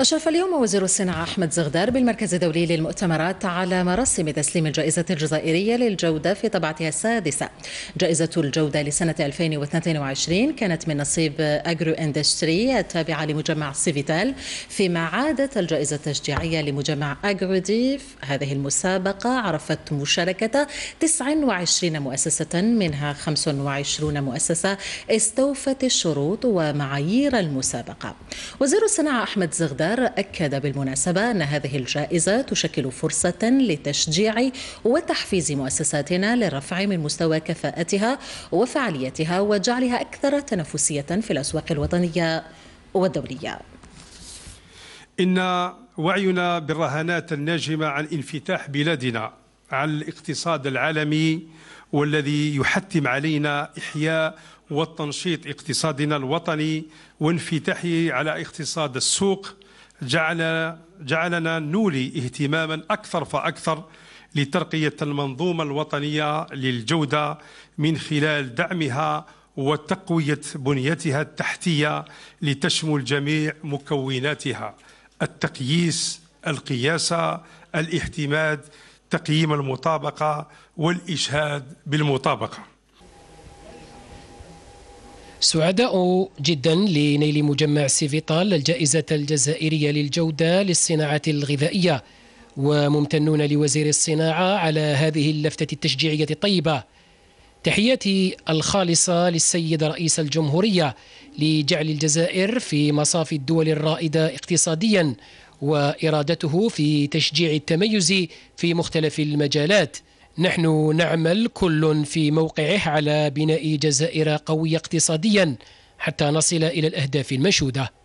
أشرف اليوم وزير الصناعة أحمد زغدار بالمركز الدولي للمؤتمرات على مراسم تسليم الجائزة الجزائرية للجودة في طبعتها السادسة جائزة الجودة لسنة 2022 كانت من نصيب أجرو اندستري التابعة لمجمع سيفيتال فيما عادت الجائزة التشجيعية لمجمع ديف هذه المسابقة عرفت مشاركة 29 مؤسسة منها 25 مؤسسة استوفت الشروط ومعايير المسابقة وزير الصناعة أحمد زغدار الخبر أكد بالمناسبة أن هذه الجائزة تشكل فرصة لتشجيع وتحفيز مؤسساتنا للرفع من مستوى كفاءتها وفعاليتها وجعلها أكثر تنافسية في الأسواق الوطنية والدولية إن وعينا بالرهانات الناجمة عن انفتاح بلادنا على الاقتصاد العالمي والذي يحتم علينا إحياء والتنشيط اقتصادنا الوطني وانفتاحه على اقتصاد السوق جعل جعلنا نولي اهتماما أكثر فأكثر لترقية المنظومة الوطنية للجودة من خلال دعمها وتقوية بنيتها التحتية لتشمل جميع مكوناتها التقييس القياسة الاعتماد تقييم المطابقة والإشهاد بالمطابقة سعداء جدا لنيل مجمع سيفيطال الجائزة الجزائرية للجودة للصناعة الغذائية وممتنون لوزير الصناعة على هذه اللفتة التشجيعية الطيبة تحياتي الخالصة للسيد رئيس الجمهورية لجعل الجزائر في مصاف الدول الرائدة اقتصاديا وإرادته في تشجيع التميز في مختلف المجالات نحن نعمل كل في موقعه على بناء جزائر قويه اقتصاديا حتى نصل الى الاهداف المنشوده